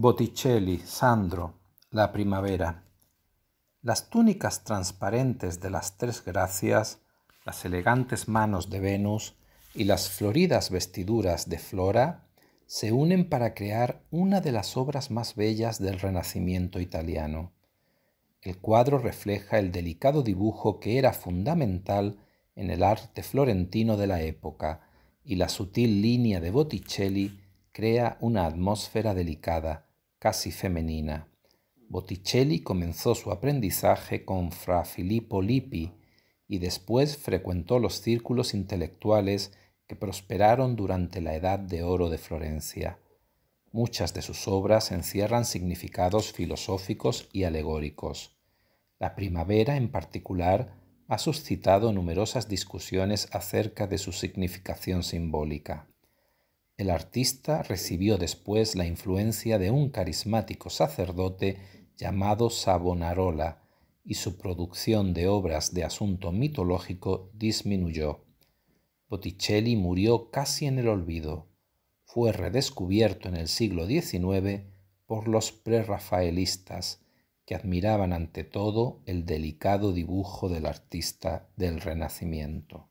Botticelli, Sandro, La Primavera. Las túnicas transparentes de las tres gracias, las elegantes manos de Venus y las floridas vestiduras de Flora se unen para crear una de las obras más bellas del Renacimiento italiano. El cuadro refleja el delicado dibujo que era fundamental en el arte florentino de la época, y la sutil línea de Botticelli crea una atmósfera delicada, casi femenina. Botticelli comenzó su aprendizaje con Fra Filippo Lippi y después frecuentó los círculos intelectuales que prosperaron durante la Edad de Oro de Florencia. Muchas de sus obras encierran significados filosóficos y alegóricos. La primavera, en particular, ha suscitado numerosas discusiones acerca de su significación simbólica. El artista recibió después la influencia de un carismático sacerdote llamado Savonarola y su producción de obras de asunto mitológico disminuyó. Botticelli murió casi en el olvido. Fue redescubierto en el siglo XIX por los prerrafaelistas, que admiraban ante todo el delicado dibujo del artista del Renacimiento.